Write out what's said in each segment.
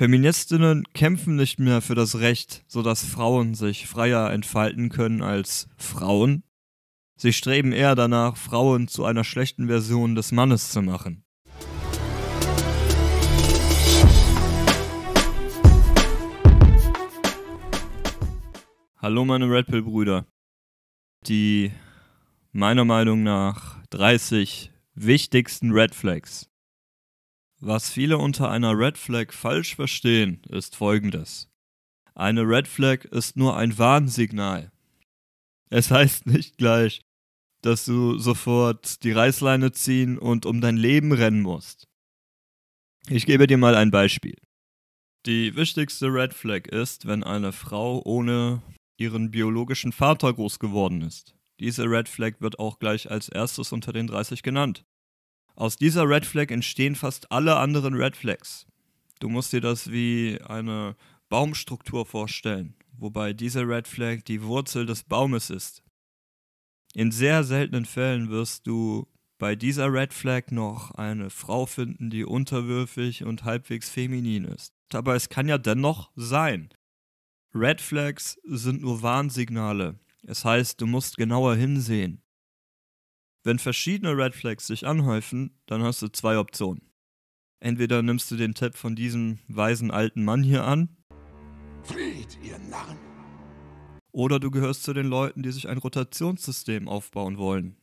Feministinnen kämpfen nicht mehr für das Recht, sodass Frauen sich freier entfalten können als Frauen. Sie streben eher danach, Frauen zu einer schlechten Version des Mannes zu machen. Hallo meine Red Pill Brüder. Die meiner Meinung nach 30 wichtigsten Red Flags was viele unter einer Red Flag falsch verstehen, ist folgendes. Eine Red Flag ist nur ein Warnsignal. Es heißt nicht gleich, dass du sofort die Reißleine ziehen und um dein Leben rennen musst. Ich gebe dir mal ein Beispiel. Die wichtigste Red Flag ist, wenn eine Frau ohne ihren biologischen Vater groß geworden ist. Diese Red Flag wird auch gleich als erstes unter den 30 genannt. Aus dieser Red Flag entstehen fast alle anderen Red Flags. Du musst dir das wie eine Baumstruktur vorstellen, wobei diese Red Flag die Wurzel des Baumes ist. In sehr seltenen Fällen wirst du bei dieser Red Flag noch eine Frau finden, die unterwürfig und halbwegs feminin ist. Aber es kann ja dennoch sein. Red Flags sind nur Warnsignale. Es heißt, du musst genauer hinsehen. Wenn verschiedene Red Flags sich anhäufen, dann hast du zwei Optionen. Entweder nimmst du den Tipp von diesem weisen alten Mann hier an. Fried, ihr Narren! Oder du gehörst zu den Leuten, die sich ein Rotationssystem aufbauen wollen.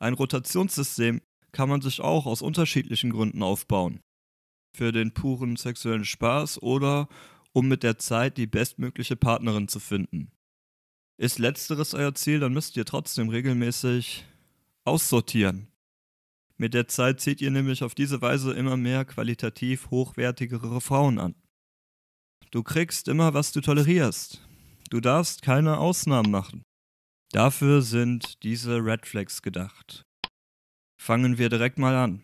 Ein Rotationssystem kann man sich auch aus unterschiedlichen Gründen aufbauen. Für den puren sexuellen Spaß oder um mit der Zeit die bestmögliche Partnerin zu finden. Ist letzteres euer Ziel, dann müsst ihr trotzdem regelmäßig aussortieren. Mit der Zeit zieht ihr nämlich auf diese Weise immer mehr qualitativ hochwertigere Frauen an. Du kriegst immer, was du tolerierst. Du darfst keine Ausnahmen machen. Dafür sind diese Red Flags gedacht. Fangen wir direkt mal an.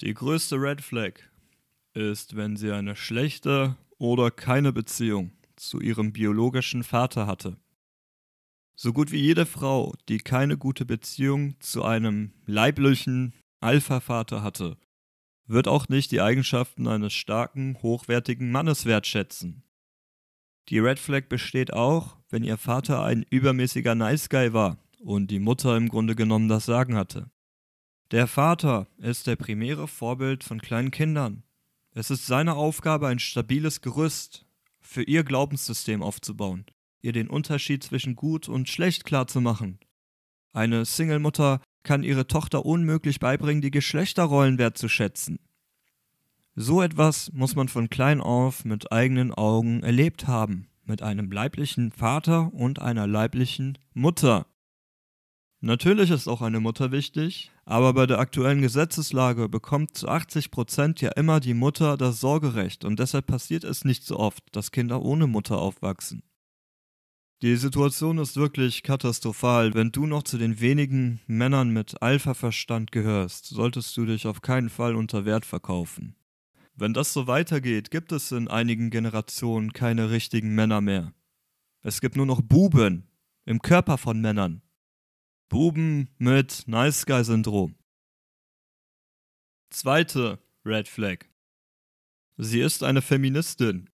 Die größte Red Flag ist, wenn sie eine schlechte oder keine Beziehung zu ihrem biologischen Vater hatte. So gut wie jede Frau, die keine gute Beziehung zu einem leiblichen Alpha-Vater hatte, wird auch nicht die Eigenschaften eines starken, hochwertigen Mannes wertschätzen. Die Red Flag besteht auch, wenn ihr Vater ein übermäßiger Nice Guy war und die Mutter im Grunde genommen das Sagen hatte. Der Vater ist der primäre Vorbild von kleinen Kindern. Es ist seine Aufgabe, ein stabiles Gerüst für ihr Glaubenssystem aufzubauen ihr den Unterschied zwischen gut und schlecht klarzumachen. Eine Single-Mutter kann ihre Tochter unmöglich beibringen, die Geschlechterrollen wertzuschätzen. So etwas muss man von klein auf mit eigenen Augen erlebt haben, mit einem leiblichen Vater und einer leiblichen Mutter. Natürlich ist auch eine Mutter wichtig, aber bei der aktuellen Gesetzeslage bekommt zu 80 ja immer die Mutter das Sorgerecht und deshalb passiert es nicht so oft, dass Kinder ohne Mutter aufwachsen. Die Situation ist wirklich katastrophal. Wenn du noch zu den wenigen Männern mit Alpha-Verstand gehörst, solltest du dich auf keinen Fall unter Wert verkaufen. Wenn das so weitergeht, gibt es in einigen Generationen keine richtigen Männer mehr. Es gibt nur noch Buben im Körper von Männern. Buben mit Nice Guy-Syndrom. Zweite Red Flag. Sie ist eine Feministin.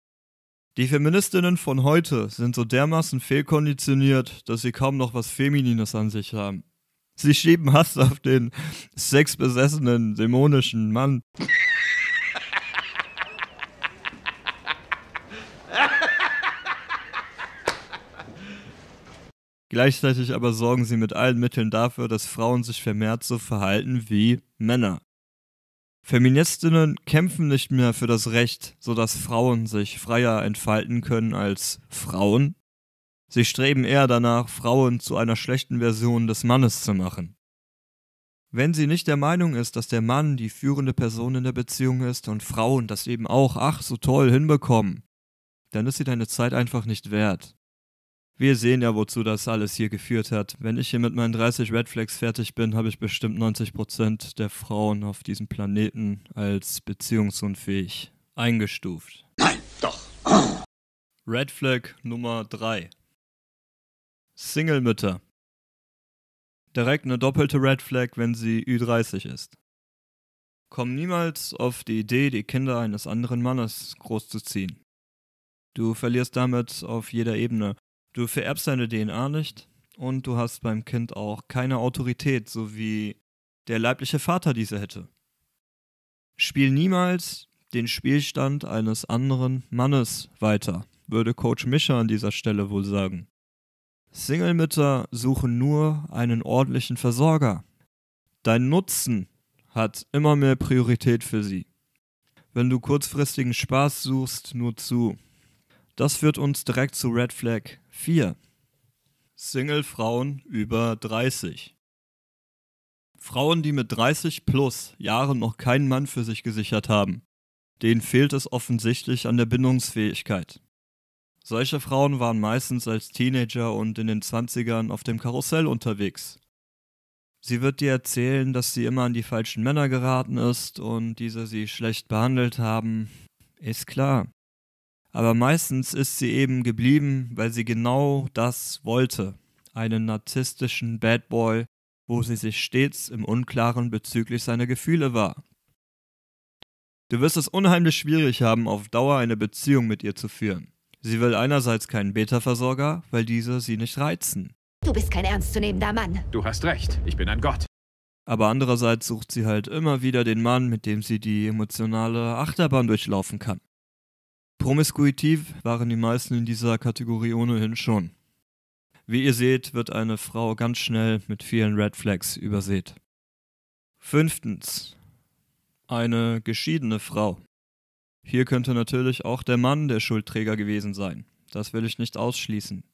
Die Feministinnen von heute sind so dermaßen fehlkonditioniert, dass sie kaum noch was Feminines an sich haben. Sie schieben Hass auf den sexbesessenen, dämonischen Mann. Gleichzeitig aber sorgen sie mit allen Mitteln dafür, dass Frauen sich vermehrt so verhalten wie Männer. Feministinnen kämpfen nicht mehr für das Recht, sodass Frauen sich freier entfalten können als Frauen. Sie streben eher danach, Frauen zu einer schlechten Version des Mannes zu machen. Wenn sie nicht der Meinung ist, dass der Mann die führende Person in der Beziehung ist und Frauen das eben auch, ach so toll, hinbekommen, dann ist sie deine Zeit einfach nicht wert. Wir sehen ja, wozu das alles hier geführt hat. Wenn ich hier mit meinen 30 Red Flags fertig bin, habe ich bestimmt 90% der Frauen auf diesem Planeten als beziehungsunfähig eingestuft. Nein, doch. Red Flag Nummer 3. Single-Mütter. Direkt eine doppelte Red Flag, wenn sie Ü30 ist. Komm niemals auf die Idee, die Kinder eines anderen Mannes großzuziehen. Du verlierst damit auf jeder Ebene. Du vererbst deine DNA nicht und du hast beim Kind auch keine Autorität, so wie der leibliche Vater diese hätte. Spiel niemals den Spielstand eines anderen Mannes weiter, würde Coach Mischer an dieser Stelle wohl sagen. Single-Mütter suchen nur einen ordentlichen Versorger. Dein Nutzen hat immer mehr Priorität für sie. Wenn du kurzfristigen Spaß suchst, nur zu. Das führt uns direkt zu Red Flag, 4. Single-Frauen über 30. Frauen, die mit 30 plus Jahren noch keinen Mann für sich gesichert haben, denen fehlt es offensichtlich an der Bindungsfähigkeit. Solche Frauen waren meistens als Teenager und in den 20ern auf dem Karussell unterwegs. Sie wird dir erzählen, dass sie immer an die falschen Männer geraten ist und diese sie schlecht behandelt haben. Ist klar. Aber meistens ist sie eben geblieben, weil sie genau das wollte. Einen narzisstischen Bad Boy, wo sie sich stets im Unklaren bezüglich seiner Gefühle war. Du wirst es unheimlich schwierig haben, auf Dauer eine Beziehung mit ihr zu führen. Sie will einerseits keinen Beta-Versorger, weil diese sie nicht reizen. Du bist kein ernstzunehmender Mann. Du hast recht, ich bin ein Gott. Aber andererseits sucht sie halt immer wieder den Mann, mit dem sie die emotionale Achterbahn durchlaufen kann. Promiskuitiv waren die meisten in dieser Kategorie ohnehin schon. Wie ihr seht, wird eine Frau ganz schnell mit vielen Red Flags übersät. Fünftens. Eine geschiedene Frau. Hier könnte natürlich auch der Mann der Schuldträger gewesen sein. Das will ich nicht ausschließen.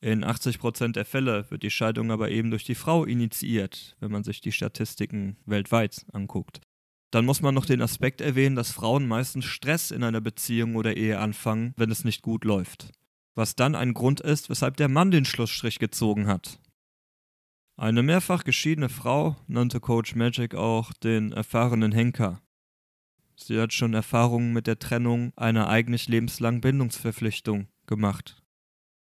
In 80% der Fälle wird die Scheidung aber eben durch die Frau initiiert, wenn man sich die Statistiken weltweit anguckt. Dann muss man noch den Aspekt erwähnen, dass Frauen meistens Stress in einer Beziehung oder Ehe anfangen, wenn es nicht gut läuft. Was dann ein Grund ist, weshalb der Mann den Schlussstrich gezogen hat. Eine mehrfach geschiedene Frau nannte Coach Magic auch den erfahrenen Henker. Sie hat schon Erfahrungen mit der Trennung einer eigentlich lebenslangen Bindungsverpflichtung gemacht.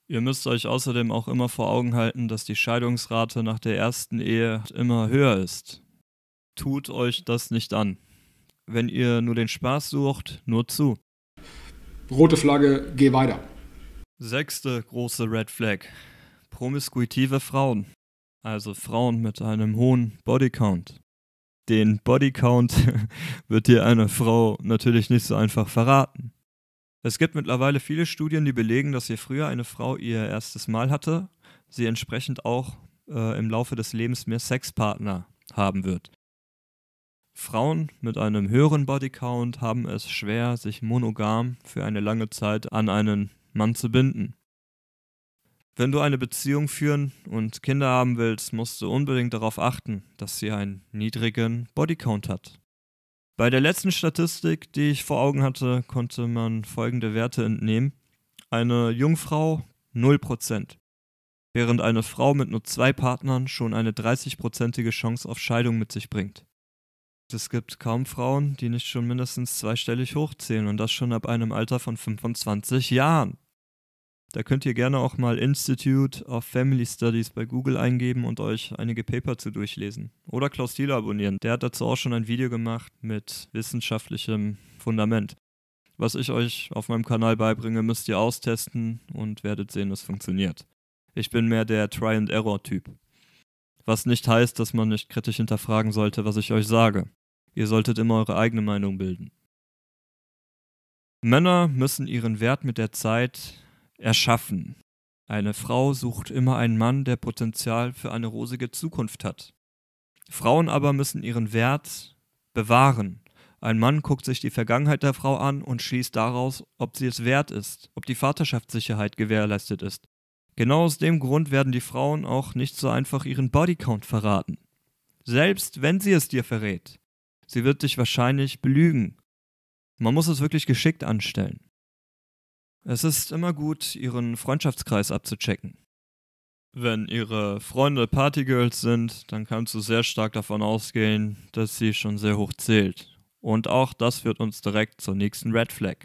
Ihr müsst euch außerdem auch immer vor Augen halten, dass die Scheidungsrate nach der ersten Ehe immer höher ist tut euch das nicht an. Wenn ihr nur den Spaß sucht, nur zu. Rote Flagge, geh weiter. Sechste große Red Flag. Promiskuitive Frauen. Also Frauen mit einem hohen Bodycount. Den Bodycount wird dir eine Frau natürlich nicht so einfach verraten. Es gibt mittlerweile viele Studien, die belegen, dass je früher eine Frau ihr erstes Mal hatte, sie entsprechend auch äh, im Laufe des Lebens mehr Sexpartner haben wird. Frauen mit einem höheren Bodycount haben es schwer, sich monogam für eine lange Zeit an einen Mann zu binden. Wenn du eine Beziehung führen und Kinder haben willst, musst du unbedingt darauf achten, dass sie einen niedrigen Bodycount hat. Bei der letzten Statistik, die ich vor Augen hatte, konnte man folgende Werte entnehmen. Eine Jungfrau 0%, während eine Frau mit nur zwei Partnern schon eine 30 Chance auf Scheidung mit sich bringt. Es gibt kaum Frauen, die nicht schon mindestens zweistellig hochzählen und das schon ab einem Alter von 25 Jahren. Da könnt ihr gerne auch mal Institute of Family Studies bei Google eingeben und euch einige Paper zu durchlesen. Oder Klaus Thiele abonnieren. Der hat dazu auch schon ein Video gemacht mit wissenschaftlichem Fundament. Was ich euch auf meinem Kanal beibringe, müsst ihr austesten und werdet sehen, es funktioniert. Ich bin mehr der Try-and-Error-Typ. Was nicht heißt, dass man nicht kritisch hinterfragen sollte, was ich euch sage. Ihr solltet immer eure eigene Meinung bilden. Männer müssen ihren Wert mit der Zeit erschaffen. Eine Frau sucht immer einen Mann, der Potenzial für eine rosige Zukunft hat. Frauen aber müssen ihren Wert bewahren. Ein Mann guckt sich die Vergangenheit der Frau an und schließt daraus, ob sie es wert ist, ob die Vaterschaftssicherheit gewährleistet ist, Genau aus dem Grund werden die Frauen auch nicht so einfach ihren Bodycount verraten. Selbst wenn sie es dir verrät, sie wird dich wahrscheinlich belügen. Man muss es wirklich geschickt anstellen. Es ist immer gut, ihren Freundschaftskreis abzuchecken. Wenn ihre Freunde Partygirls sind, dann kannst du sehr stark davon ausgehen, dass sie schon sehr hoch zählt. Und auch das führt uns direkt zur nächsten Red Flag.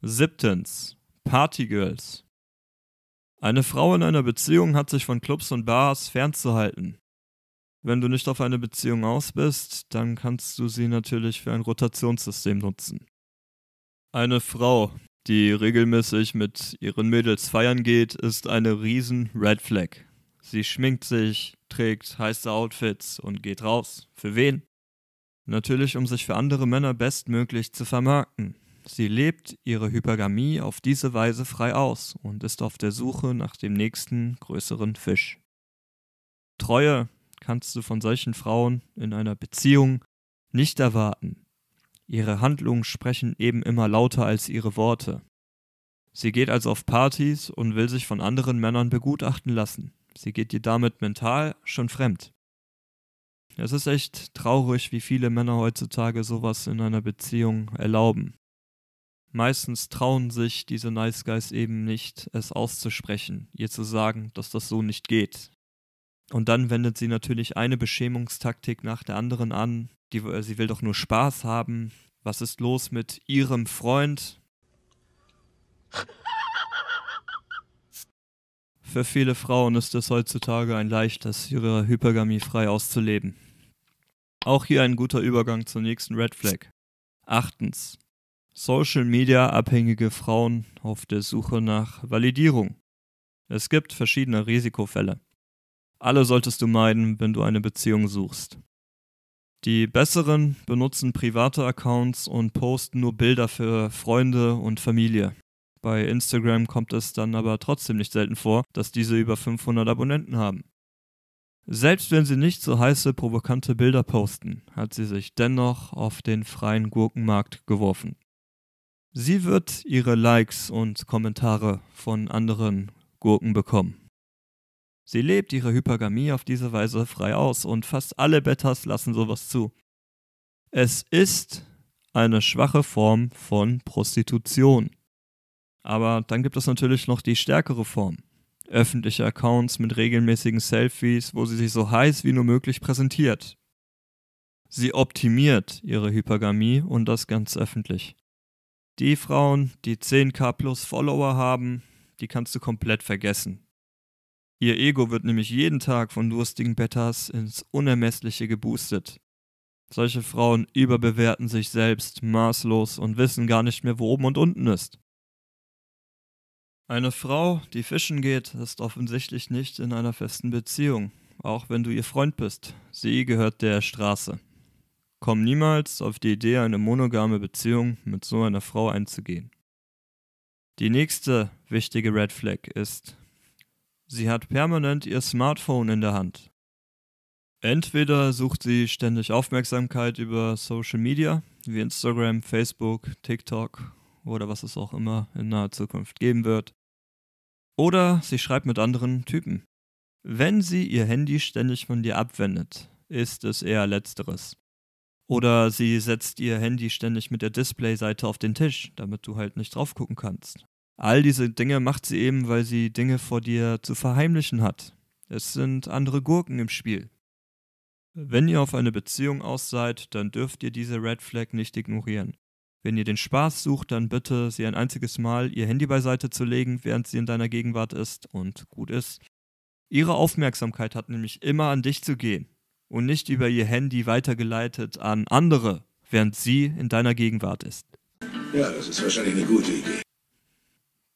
Siebtens. Partygirls. Eine Frau in einer Beziehung hat sich von Clubs und Bars fernzuhalten. Wenn du nicht auf eine Beziehung aus bist, dann kannst du sie natürlich für ein Rotationssystem nutzen. Eine Frau, die regelmäßig mit ihren Mädels feiern geht, ist eine riesen Red Flag. Sie schminkt sich, trägt heiße Outfits und geht raus. Für wen? Natürlich, um sich für andere Männer bestmöglich zu vermarkten. Sie lebt ihre Hypergamie auf diese Weise frei aus und ist auf der Suche nach dem nächsten größeren Fisch. Treue kannst du von solchen Frauen in einer Beziehung nicht erwarten. Ihre Handlungen sprechen eben immer lauter als ihre Worte. Sie geht also auf Partys und will sich von anderen Männern begutachten lassen. Sie geht dir damit mental schon fremd. Es ist echt traurig, wie viele Männer heutzutage sowas in einer Beziehung erlauben. Meistens trauen sich diese Nice Guys eben nicht, es auszusprechen, ihr zu sagen, dass das so nicht geht. Und dann wendet sie natürlich eine Beschämungstaktik nach der anderen an. Die, äh, sie will doch nur Spaß haben. Was ist los mit ihrem Freund? Für viele Frauen ist es heutzutage ein leichtes, ihre Hypergamie frei auszuleben. Auch hier ein guter Übergang zur nächsten Red Flag. Achtens, Social Media abhängige Frauen auf der Suche nach Validierung. Es gibt verschiedene Risikofälle. Alle solltest du meiden, wenn du eine Beziehung suchst. Die Besseren benutzen private Accounts und posten nur Bilder für Freunde und Familie. Bei Instagram kommt es dann aber trotzdem nicht selten vor, dass diese über 500 Abonnenten haben. Selbst wenn sie nicht so heiße, provokante Bilder posten, hat sie sich dennoch auf den freien Gurkenmarkt geworfen. Sie wird ihre Likes und Kommentare von anderen Gurken bekommen. Sie lebt ihre Hypergamie auf diese Weise frei aus und fast alle Bettas lassen sowas zu. Es ist eine schwache Form von Prostitution. Aber dann gibt es natürlich noch die stärkere Form. Öffentliche Accounts mit regelmäßigen Selfies, wo sie sich so heiß wie nur möglich präsentiert. Sie optimiert ihre Hypergamie und das ganz öffentlich. Die Frauen, die 10k plus Follower haben, die kannst du komplett vergessen. Ihr Ego wird nämlich jeden Tag von durstigen Bettas ins Unermessliche geboostet. Solche Frauen überbewerten sich selbst maßlos und wissen gar nicht mehr, wo oben und unten ist. Eine Frau, die fischen geht, ist offensichtlich nicht in einer festen Beziehung, auch wenn du ihr Freund bist. Sie gehört der Straße kommen niemals auf die Idee, eine monogame Beziehung mit so einer Frau einzugehen. Die nächste wichtige Red Flag ist, sie hat permanent ihr Smartphone in der Hand. Entweder sucht sie ständig Aufmerksamkeit über Social Media, wie Instagram, Facebook, TikTok oder was es auch immer in naher Zukunft geben wird, oder sie schreibt mit anderen Typen. Wenn sie ihr Handy ständig von dir abwendet, ist es eher letzteres. Oder sie setzt ihr Handy ständig mit der Displayseite auf den Tisch, damit du halt nicht drauf gucken kannst. All diese Dinge macht sie eben, weil sie Dinge vor dir zu verheimlichen hat. Es sind andere Gurken im Spiel. Wenn ihr auf eine Beziehung aus seid, dann dürft ihr diese Red Flag nicht ignorieren. Wenn ihr den Spaß sucht, dann bitte sie ein einziges Mal ihr Handy beiseite zu legen, während sie in deiner Gegenwart ist und gut ist. Ihre Aufmerksamkeit hat nämlich immer an dich zu gehen und nicht über ihr Handy weitergeleitet an andere, während sie in deiner Gegenwart ist. Ja, das ist wahrscheinlich eine gute Idee.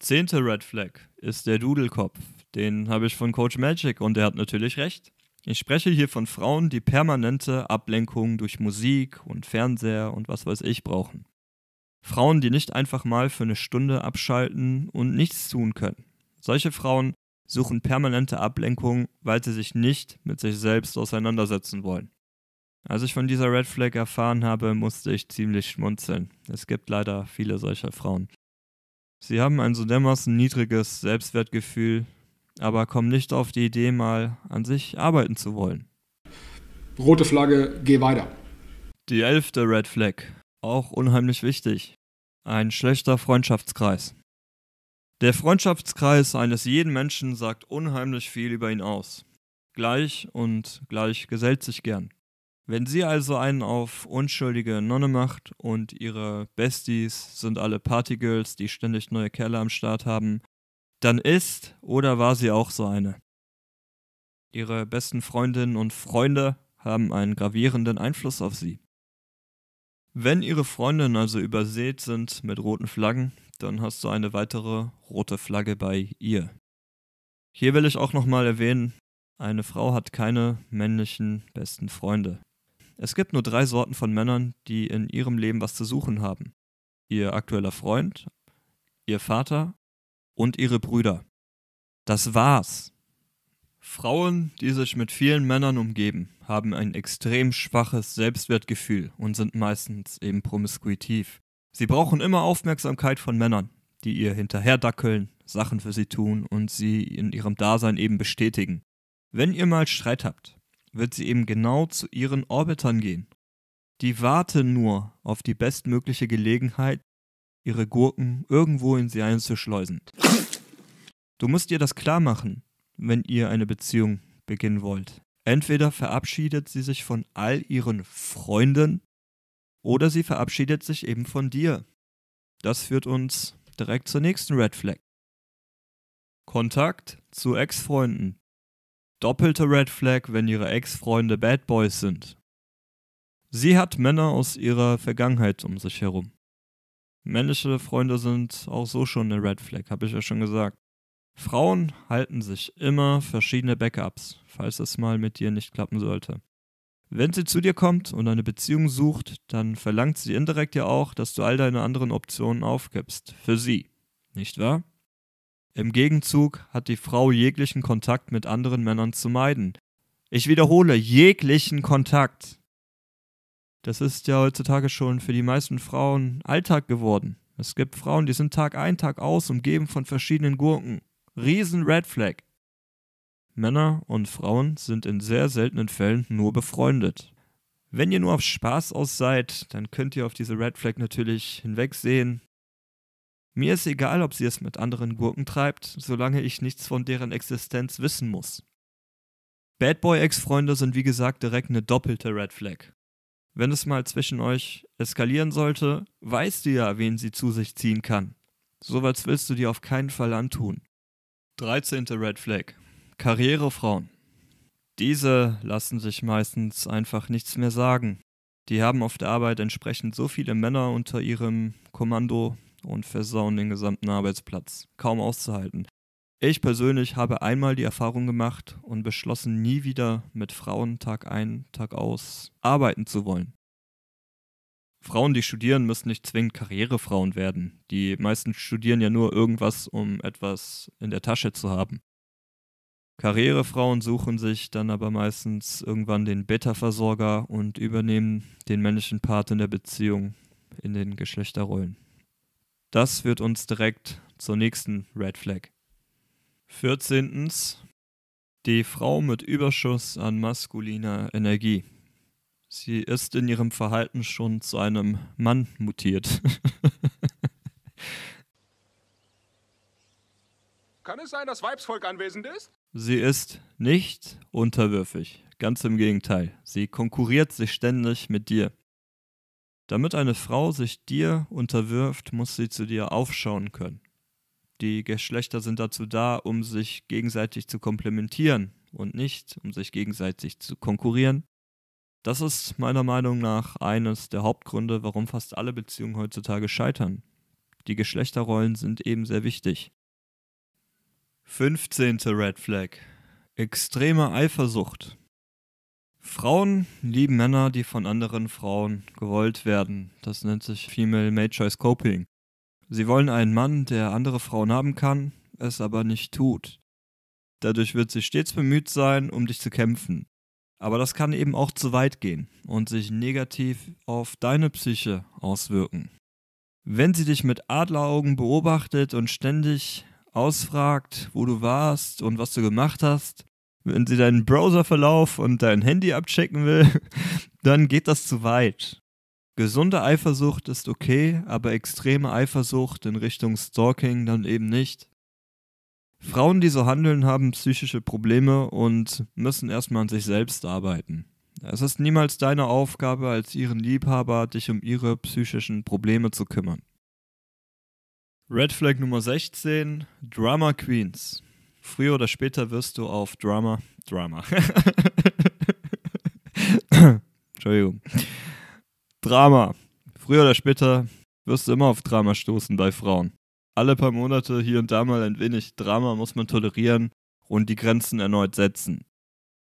Zehnte Red Flag ist der Dudelkopf. Den habe ich von Coach Magic und er hat natürlich recht. Ich spreche hier von Frauen, die permanente Ablenkungen durch Musik und Fernseher und was weiß ich brauchen. Frauen, die nicht einfach mal für eine Stunde abschalten und nichts tun können. Solche Frauen suchen permanente Ablenkung, weil sie sich nicht mit sich selbst auseinandersetzen wollen. Als ich von dieser Red Flag erfahren habe, musste ich ziemlich schmunzeln. Es gibt leider viele solcher Frauen. Sie haben ein so dermaßen niedriges Selbstwertgefühl, aber kommen nicht auf die Idee, mal an sich arbeiten zu wollen. Rote Flagge, geh weiter. Die elfte Red Flag, auch unheimlich wichtig. Ein schlechter Freundschaftskreis. Der Freundschaftskreis eines jeden Menschen sagt unheimlich viel über ihn aus. Gleich und gleich gesellt sich gern. Wenn sie also einen auf unschuldige Nonne macht und ihre Besties sind alle Partygirls, die ständig neue Kerle am Start haben, dann ist oder war sie auch so eine. Ihre besten Freundinnen und Freunde haben einen gravierenden Einfluss auf sie. Wenn ihre Freundinnen also übersät sind mit roten Flaggen, dann hast du eine weitere rote Flagge bei ihr. Hier will ich auch nochmal erwähnen, eine Frau hat keine männlichen besten Freunde. Es gibt nur drei Sorten von Männern, die in ihrem Leben was zu suchen haben. Ihr aktueller Freund, ihr Vater und ihre Brüder. Das war's. Frauen, die sich mit vielen Männern umgeben, haben ein extrem schwaches Selbstwertgefühl und sind meistens eben promiskuitiv. Sie brauchen immer Aufmerksamkeit von Männern, die ihr hinterherdackeln, Sachen für sie tun und sie in ihrem Dasein eben bestätigen. Wenn ihr mal Streit habt, wird sie eben genau zu ihren Orbitern gehen. Die warten nur auf die bestmögliche Gelegenheit, ihre Gurken irgendwo in sie einzuschleusen. Du musst ihr das klar machen, wenn ihr eine Beziehung beginnen wollt. Entweder verabschiedet sie sich von all ihren Freunden oder sie verabschiedet sich eben von dir. Das führt uns direkt zur nächsten Red Flag. Kontakt zu Ex-Freunden. Doppelte Red Flag, wenn ihre Ex-Freunde Bad Boys sind. Sie hat Männer aus ihrer Vergangenheit um sich herum. Männliche Freunde sind auch so schon eine Red Flag, habe ich ja schon gesagt. Frauen halten sich immer verschiedene Backups, falls es mal mit dir nicht klappen sollte. Wenn sie zu dir kommt und eine Beziehung sucht, dann verlangt sie indirekt ja auch, dass du all deine anderen Optionen aufgibst. Für sie. Nicht wahr? Im Gegenzug hat die Frau jeglichen Kontakt mit anderen Männern zu meiden. Ich wiederhole, jeglichen Kontakt. Das ist ja heutzutage schon für die meisten Frauen Alltag geworden. Es gibt Frauen, die sind Tag ein, Tag aus umgeben von verschiedenen Gurken. Riesen Red Flag. Männer und Frauen sind in sehr seltenen Fällen nur befreundet. Wenn ihr nur auf Spaß aus seid, dann könnt ihr auf diese Red Flag natürlich hinwegsehen. Mir ist egal, ob sie es mit anderen Gurken treibt, solange ich nichts von deren Existenz wissen muss. Bad Boy Ex-Freunde sind wie gesagt direkt eine doppelte Red Flag. Wenn es mal zwischen euch eskalieren sollte, weißt du ja, wen sie zu sich ziehen kann. Sowas willst du dir auf keinen Fall antun. 13. Red Flag. Karrierefrauen. Diese lassen sich meistens einfach nichts mehr sagen. Die haben auf der Arbeit entsprechend so viele Männer unter ihrem Kommando und versauen den gesamten Arbeitsplatz. Kaum auszuhalten. Ich persönlich habe einmal die Erfahrung gemacht und beschlossen, nie wieder mit Frauen Tag ein, Tag aus arbeiten zu wollen. Frauen, die studieren, müssen nicht zwingend Karrierefrauen werden. Die meisten studieren ja nur irgendwas, um etwas in der Tasche zu haben. Karrierefrauen suchen sich dann aber meistens irgendwann den Beta-Versorger und übernehmen den männlichen Part in der Beziehung in den Geschlechterrollen. Das führt uns direkt zur nächsten Red Flag. 14. Die Frau mit Überschuss an maskuliner Energie. Sie ist in ihrem Verhalten schon zu einem Mann mutiert. Kann es sein, dass Weibsvolk anwesend ist? Sie ist nicht unterwürfig. Ganz im Gegenteil. Sie konkurriert sich ständig mit dir. Damit eine Frau sich dir unterwirft, muss sie zu dir aufschauen können. Die Geschlechter sind dazu da, um sich gegenseitig zu komplementieren und nicht, um sich gegenseitig zu konkurrieren das ist meiner Meinung nach eines der Hauptgründe, warum fast alle Beziehungen heutzutage scheitern. Die Geschlechterrollen sind eben sehr wichtig. 15. Red Flag. Extreme Eifersucht. Frauen lieben Männer, die von anderen Frauen gewollt werden. Das nennt sich Female Mate Choice Coping. Sie wollen einen Mann, der andere Frauen haben kann, es aber nicht tut. Dadurch wird sie stets bemüht sein, um dich zu kämpfen. Aber das kann eben auch zu weit gehen und sich negativ auf deine Psyche auswirken. Wenn sie dich mit Adleraugen beobachtet und ständig ausfragt, wo du warst und was du gemacht hast, wenn sie deinen Browserverlauf und dein Handy abchecken will, dann geht das zu weit. Gesunde Eifersucht ist okay, aber extreme Eifersucht in Richtung Stalking dann eben nicht. Frauen, die so handeln, haben psychische Probleme und müssen erstmal an sich selbst arbeiten. Es ist niemals deine Aufgabe als ihren Liebhaber, dich um ihre psychischen Probleme zu kümmern. Red Flag Nummer 16, Drama Queens. Früher oder später wirst du auf Drama, Drama. Entschuldigung. Drama. Früher oder später wirst du immer auf Drama stoßen bei Frauen alle paar Monate hier und da mal ein wenig Drama muss man tolerieren und die Grenzen erneut setzen.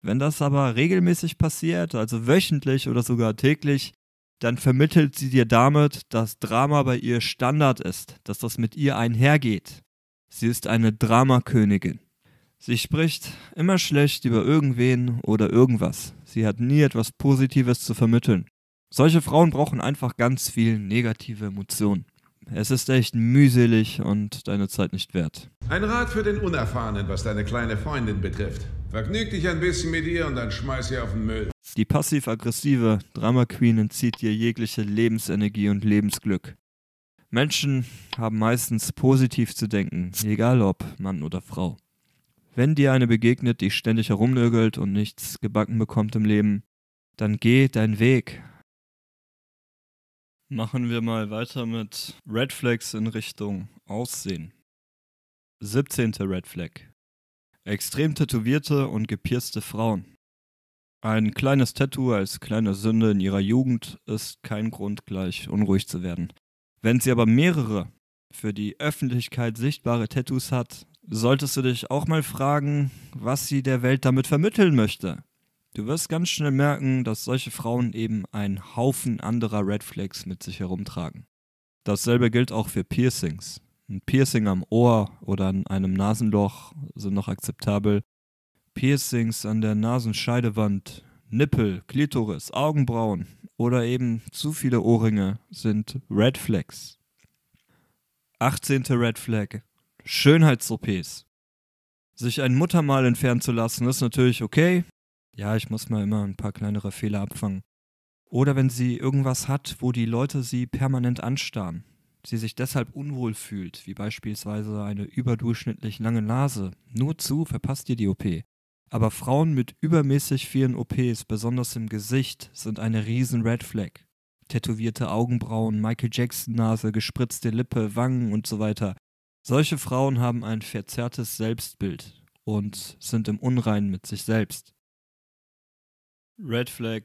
Wenn das aber regelmäßig passiert, also wöchentlich oder sogar täglich, dann vermittelt sie dir damit, dass Drama bei ihr Standard ist, dass das mit ihr einhergeht. Sie ist eine Dramakönigin. Sie spricht immer schlecht über irgendwen oder irgendwas. Sie hat nie etwas Positives zu vermitteln. Solche Frauen brauchen einfach ganz viel negative Emotionen. Es ist echt mühselig und deine Zeit nicht wert. Ein Rat für den Unerfahrenen, was deine kleine Freundin betrifft. Vergnüg dich ein bisschen mit ihr und dann schmeiß sie auf den Müll. Die passiv-aggressive Drama Queen entzieht dir jegliche Lebensenergie und Lebensglück. Menschen haben meistens positiv zu denken, egal ob Mann oder Frau. Wenn dir eine begegnet, die ständig herumnögelt und nichts gebacken bekommt im Leben, dann geh deinen Weg, Machen wir mal weiter mit Red Flags in Richtung Aussehen. 17. Red Flag. Extrem tätowierte und gepierste Frauen. Ein kleines Tattoo als kleine Sünde in ihrer Jugend ist kein Grund, gleich unruhig zu werden. Wenn sie aber mehrere für die Öffentlichkeit sichtbare Tattoos hat, solltest du dich auch mal fragen, was sie der Welt damit vermitteln möchte. Du wirst ganz schnell merken, dass solche Frauen eben einen Haufen anderer Red Flags mit sich herumtragen. Dasselbe gilt auch für Piercings. Ein Piercing am Ohr oder an einem Nasenloch sind noch akzeptabel. Piercings an der Nasenscheidewand, Nippel, Klitoris, Augenbrauen oder eben zu viele Ohrringe sind Red Flags. 18. Red Flag. Schönheits-OPs. Sich ein Muttermal entfernen zu lassen ist natürlich okay, ja, ich muss mal immer ein paar kleinere Fehler abfangen. Oder wenn sie irgendwas hat, wo die Leute sie permanent anstarren, sie sich deshalb unwohl fühlt, wie beispielsweise eine überdurchschnittlich lange Nase, nur zu verpasst ihr die OP. Aber Frauen mit übermäßig vielen OPs, besonders im Gesicht, sind eine riesen Red Flag. Tätowierte Augenbrauen, Michael Jackson-Nase, gespritzte Lippe, Wangen und so weiter. Solche Frauen haben ein verzerrtes Selbstbild und sind im Unreinen mit sich selbst. Red Flag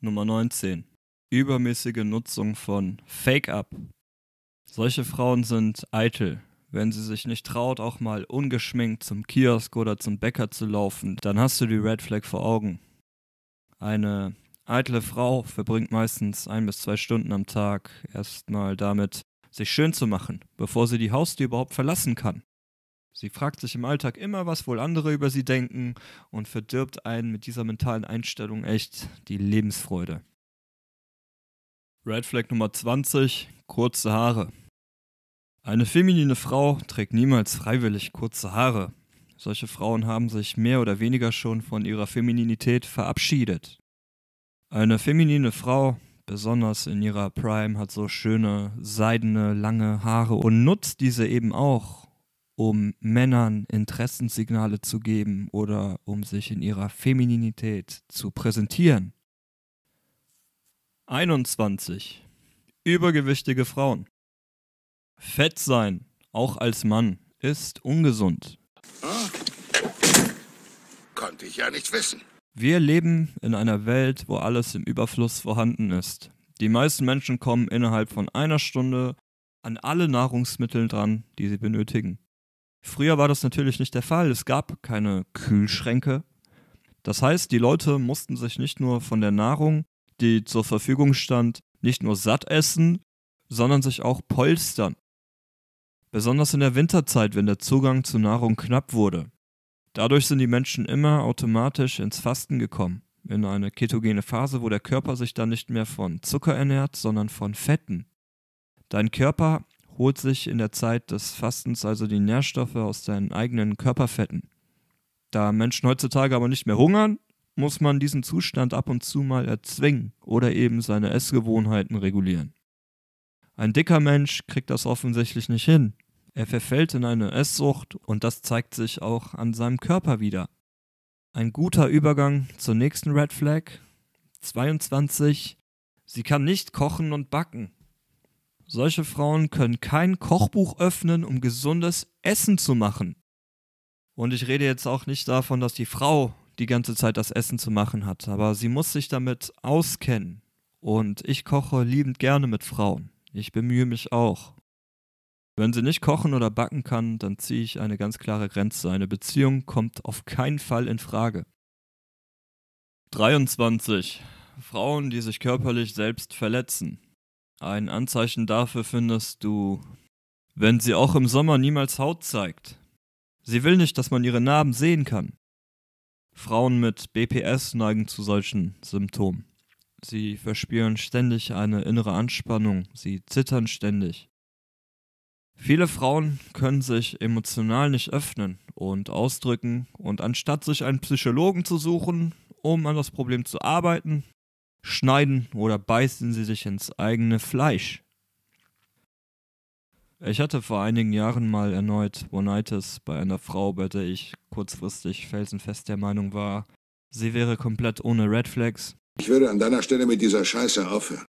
Nummer 19. Übermäßige Nutzung von Fake-up. Solche Frauen sind eitel. Wenn sie sich nicht traut, auch mal ungeschminkt zum Kiosk oder zum Bäcker zu laufen, dann hast du die Red Flag vor Augen. Eine eitle Frau verbringt meistens ein bis zwei Stunden am Tag erstmal damit, sich schön zu machen, bevor sie die Haustür überhaupt verlassen kann. Sie fragt sich im Alltag immer, was wohl andere über sie denken und verdirbt einen mit dieser mentalen Einstellung echt die Lebensfreude. Red Flag Nummer 20, kurze Haare. Eine feminine Frau trägt niemals freiwillig kurze Haare. Solche Frauen haben sich mehr oder weniger schon von ihrer Femininität verabschiedet. Eine feminine Frau, besonders in ihrer Prime, hat so schöne, seidene, lange Haare und nutzt diese eben auch, um Männern Interessenssignale zu geben oder um sich in ihrer Femininität zu präsentieren. 21. Übergewichtige Frauen. Fett sein, auch als Mann, ist ungesund. Hm? Konnte ich ja nicht wissen. Wir leben in einer Welt, wo alles im Überfluss vorhanden ist. Die meisten Menschen kommen innerhalb von einer Stunde an alle Nahrungsmittel dran, die sie benötigen. Früher war das natürlich nicht der Fall. Es gab keine Kühlschränke. Das heißt, die Leute mussten sich nicht nur von der Nahrung, die zur Verfügung stand, nicht nur satt essen, sondern sich auch polstern. Besonders in der Winterzeit, wenn der Zugang zu Nahrung knapp wurde. Dadurch sind die Menschen immer automatisch ins Fasten gekommen, in eine ketogene Phase, wo der Körper sich dann nicht mehr von Zucker ernährt, sondern von Fetten. Dein Körper holt sich in der Zeit des Fastens also die Nährstoffe aus seinen eigenen Körperfetten. Da Menschen heutzutage aber nicht mehr hungern, muss man diesen Zustand ab und zu mal erzwingen oder eben seine Essgewohnheiten regulieren. Ein dicker Mensch kriegt das offensichtlich nicht hin. Er verfällt in eine Esssucht und das zeigt sich auch an seinem Körper wieder. Ein guter Übergang zur nächsten Red Flag. 22. Sie kann nicht kochen und backen. Solche Frauen können kein Kochbuch öffnen, um gesundes Essen zu machen. Und ich rede jetzt auch nicht davon, dass die Frau die ganze Zeit das Essen zu machen hat, aber sie muss sich damit auskennen. Und ich koche liebend gerne mit Frauen. Ich bemühe mich auch. Wenn sie nicht kochen oder backen kann, dann ziehe ich eine ganz klare Grenze. Eine Beziehung kommt auf keinen Fall in Frage. 23. Frauen, die sich körperlich selbst verletzen. Ein Anzeichen dafür findest du, wenn sie auch im Sommer niemals Haut zeigt. Sie will nicht, dass man ihre Narben sehen kann. Frauen mit BPS neigen zu solchen Symptomen. Sie verspüren ständig eine innere Anspannung, sie zittern ständig. Viele Frauen können sich emotional nicht öffnen und ausdrücken und anstatt sich einen Psychologen zu suchen, um an das Problem zu arbeiten, schneiden oder beißen sie sich ins eigene Fleisch. Ich hatte vor einigen Jahren mal erneut Bonitis bei einer Frau, bei der ich kurzfristig felsenfest der Meinung war, sie wäre komplett ohne Red Flags. Ich würde an deiner Stelle mit dieser Scheiße aufhören.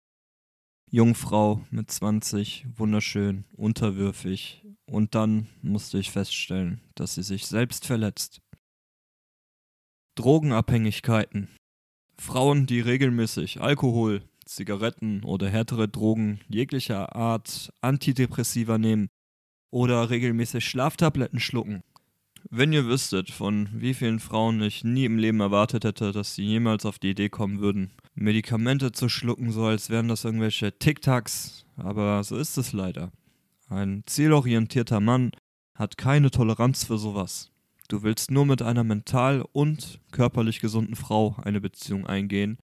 Jungfrau mit 20, wunderschön, unterwürfig. Und dann musste ich feststellen, dass sie sich selbst verletzt. Drogenabhängigkeiten Frauen, die regelmäßig Alkohol, Zigaretten oder härtere Drogen jeglicher Art Antidepressiva nehmen oder regelmäßig Schlaftabletten schlucken. Wenn ihr wüsstet, von wie vielen Frauen ich nie im Leben erwartet hätte, dass sie jemals auf die Idee kommen würden, Medikamente zu schlucken, so als wären das irgendwelche Tic-Tacs, aber so ist es leider. Ein zielorientierter Mann hat keine Toleranz für sowas. Du willst nur mit einer mental und körperlich gesunden Frau eine Beziehung eingehen,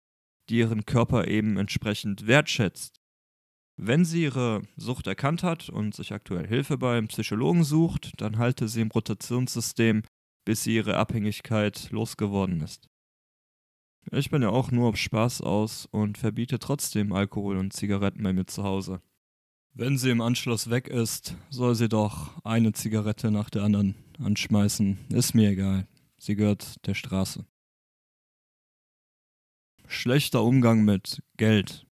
die ihren Körper eben entsprechend wertschätzt. Wenn sie ihre Sucht erkannt hat und sich aktuell Hilfe beim Psychologen sucht, dann halte sie im Rotationssystem, bis sie ihre Abhängigkeit losgeworden ist. Ich bin ja auch nur auf Spaß aus und verbiete trotzdem Alkohol und Zigaretten bei mir zu Hause. Wenn sie im Anschluss weg ist, soll sie doch eine Zigarette nach der anderen anschmeißen, ist mir egal. Sie gehört der Straße. Schlechter Umgang mit Geld.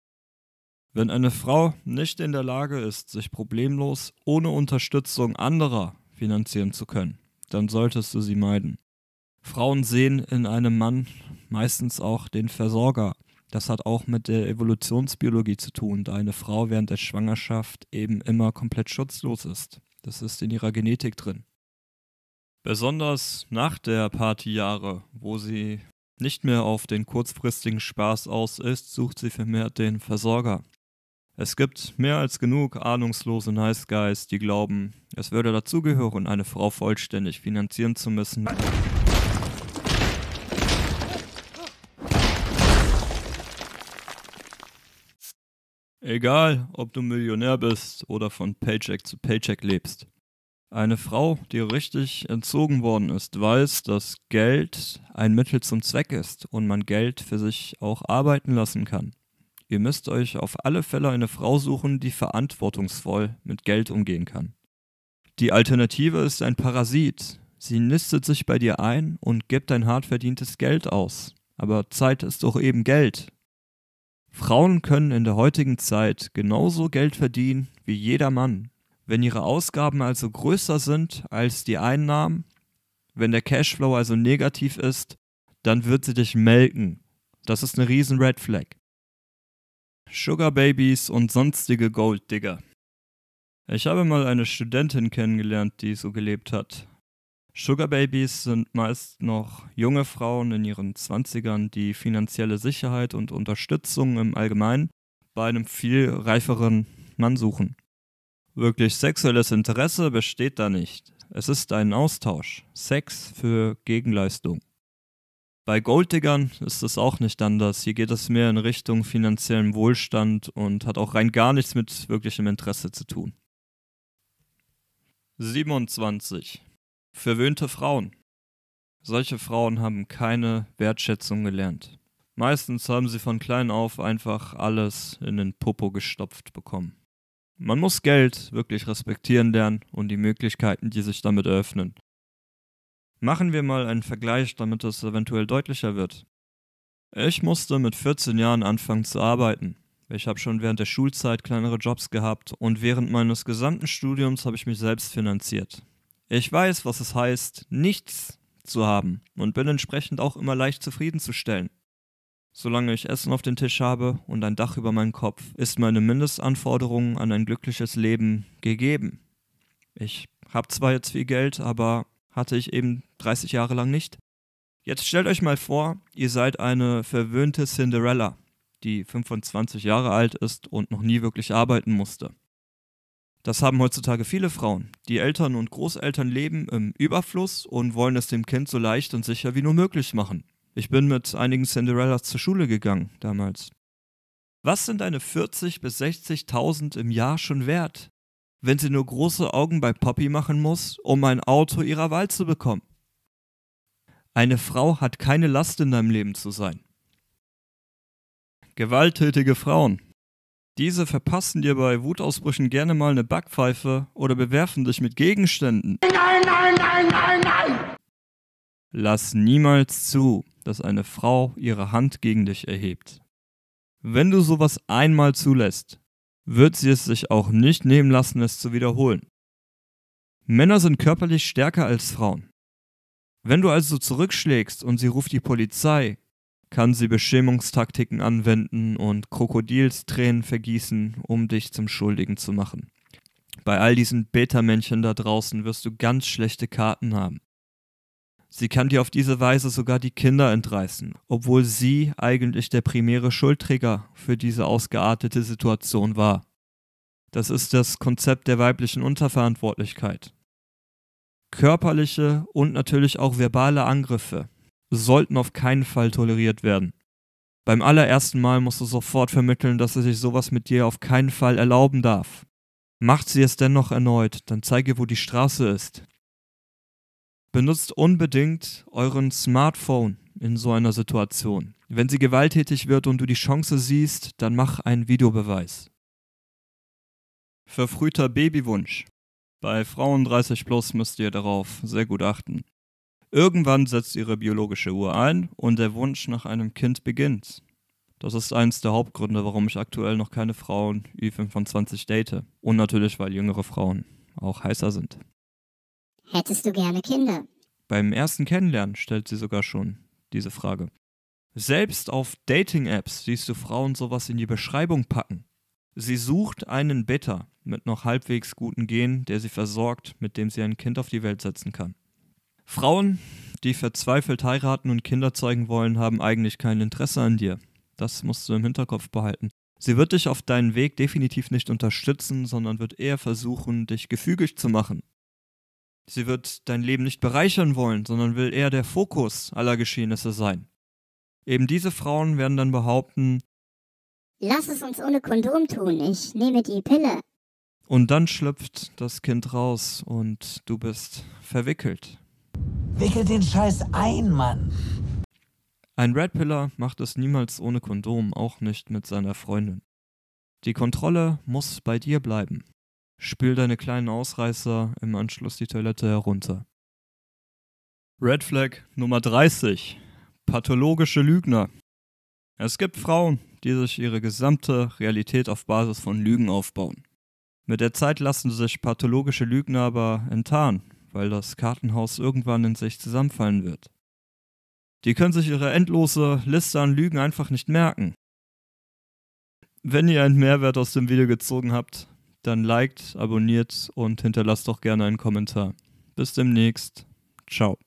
Wenn eine Frau nicht in der Lage ist, sich problemlos ohne Unterstützung anderer finanzieren zu können, dann solltest du sie meiden. Frauen sehen in einem Mann meistens auch den Versorger. Das hat auch mit der Evolutionsbiologie zu tun, da eine Frau während der Schwangerschaft eben immer komplett schutzlos ist. Das ist in ihrer Genetik drin. Besonders nach der Partyjahre, wo sie nicht mehr auf den kurzfristigen Spaß aus ist, sucht sie vermehrt den Versorger. Es gibt mehr als genug ahnungslose Nice Guys, die glauben, es würde dazugehören, eine Frau vollständig finanzieren zu müssen. Egal, ob du Millionär bist oder von Paycheck zu Paycheck lebst. Eine Frau, die richtig entzogen worden ist, weiß, dass Geld ein Mittel zum Zweck ist und man Geld für sich auch arbeiten lassen kann. Ihr müsst euch auf alle Fälle eine Frau suchen, die verantwortungsvoll mit Geld umgehen kann. Die Alternative ist ein Parasit. Sie nistet sich bei dir ein und gibt dein hart verdientes Geld aus. Aber Zeit ist doch eben Geld. Frauen können in der heutigen Zeit genauso Geld verdienen wie jeder Mann wenn ihre Ausgaben also größer sind als die Einnahmen, wenn der Cashflow also negativ ist, dann wird sie dich melken. Das ist eine riesen Red Flag. Sugar Babies und sonstige Golddigger. Ich habe mal eine Studentin kennengelernt, die so gelebt hat. Sugar Babies sind meist noch junge Frauen in ihren Zwanzigern, die finanzielle Sicherheit und Unterstützung im Allgemeinen bei einem viel reiferen Mann suchen. Wirklich sexuelles Interesse besteht da nicht. Es ist ein Austausch. Sex für Gegenleistung. Bei Golddiggern ist es auch nicht anders. Hier geht es mehr in Richtung finanziellen Wohlstand und hat auch rein gar nichts mit wirklichem Interesse zu tun. 27. Verwöhnte Frauen. Solche Frauen haben keine Wertschätzung gelernt. Meistens haben sie von klein auf einfach alles in den Popo gestopft bekommen. Man muss Geld wirklich respektieren lernen und die Möglichkeiten, die sich damit eröffnen. Machen wir mal einen Vergleich, damit das eventuell deutlicher wird. Ich musste mit 14 Jahren anfangen zu arbeiten. Ich habe schon während der Schulzeit kleinere Jobs gehabt und während meines gesamten Studiums habe ich mich selbst finanziert. Ich weiß, was es heißt, nichts zu haben und bin entsprechend auch immer leicht zufriedenzustellen. Solange ich Essen auf dem Tisch habe und ein Dach über meinem Kopf, ist meine Mindestanforderung an ein glückliches Leben gegeben. Ich habe zwar jetzt viel Geld, aber hatte ich eben 30 Jahre lang nicht. Jetzt stellt euch mal vor, ihr seid eine verwöhnte Cinderella, die 25 Jahre alt ist und noch nie wirklich arbeiten musste. Das haben heutzutage viele Frauen. Die Eltern und Großeltern leben im Überfluss und wollen es dem Kind so leicht und sicher wie nur möglich machen. Ich bin mit einigen Cinderellas zur Schule gegangen damals. Was sind deine 40.000 bis 60.000 im Jahr schon wert, wenn sie nur große Augen bei Poppy machen muss, um ein Auto ihrer Wahl zu bekommen? Eine Frau hat keine Last in deinem Leben zu sein. Gewalttätige Frauen. Diese verpassen dir bei Wutausbrüchen gerne mal eine Backpfeife oder bewerfen dich mit Gegenständen. Nein, Nein, nein, nein, nein, nein! Lass niemals zu, dass eine Frau ihre Hand gegen dich erhebt. Wenn du sowas einmal zulässt, wird sie es sich auch nicht nehmen lassen, es zu wiederholen. Männer sind körperlich stärker als Frauen. Wenn du also zurückschlägst und sie ruft die Polizei, kann sie Beschämungstaktiken anwenden und Krokodilstränen vergießen, um dich zum Schuldigen zu machen. Bei all diesen Beta-Männchen da draußen wirst du ganz schlechte Karten haben. Sie kann dir auf diese Weise sogar die Kinder entreißen, obwohl sie eigentlich der primäre Schuldträger für diese ausgeartete Situation war. Das ist das Konzept der weiblichen Unterverantwortlichkeit. Körperliche und natürlich auch verbale Angriffe sollten auf keinen Fall toleriert werden. Beim allerersten Mal musst du sofort vermitteln, dass sie sich sowas mit dir auf keinen Fall erlauben darf. Macht sie es dennoch erneut, dann zeige, wo die Straße ist benutzt unbedingt euren Smartphone in so einer Situation. Wenn sie gewalttätig wird und du die Chance siehst, dann mach einen Videobeweis. Verfrühter Babywunsch. Bei Frauen 30 plus müsst ihr darauf sehr gut achten. Irgendwann setzt ihre biologische Uhr ein und der Wunsch nach einem Kind beginnt. Das ist eines der Hauptgründe, warum ich aktuell noch keine Frauen Ü25 date. Und natürlich, weil jüngere Frauen auch heißer sind. Hättest du gerne Kinder? Beim ersten Kennenlernen stellt sie sogar schon diese Frage. Selbst auf Dating-Apps siehst du Frauen sowas in die Beschreibung packen. Sie sucht einen Bitter mit noch halbwegs guten Gen, der sie versorgt, mit dem sie ein Kind auf die Welt setzen kann. Frauen, die verzweifelt heiraten und Kinder zeugen wollen, haben eigentlich kein Interesse an dir. Das musst du im Hinterkopf behalten. Sie wird dich auf deinen Weg definitiv nicht unterstützen, sondern wird eher versuchen, dich gefügig zu machen Sie wird dein Leben nicht bereichern wollen, sondern will eher der Fokus aller Geschehnisse sein. Eben diese Frauen werden dann behaupten, Lass es uns ohne Kondom tun, ich nehme die Pille. Und dann schlüpft das Kind raus und du bist verwickelt. Wickel den Scheiß ein, Mann. Ein Red Pillar macht es niemals ohne Kondom, auch nicht mit seiner Freundin. Die Kontrolle muss bei dir bleiben. Spül deine kleinen Ausreißer im Anschluss die Toilette herunter. Red Flag Nummer 30. Pathologische Lügner. Es gibt Frauen, die sich ihre gesamte Realität auf Basis von Lügen aufbauen. Mit der Zeit lassen sich pathologische Lügner aber enttarnen, weil das Kartenhaus irgendwann in sich zusammenfallen wird. Die können sich ihre endlose Liste an Lügen einfach nicht merken. Wenn ihr einen Mehrwert aus dem Video gezogen habt, dann liked, abonniert und hinterlasst doch gerne einen Kommentar. Bis demnächst. Ciao.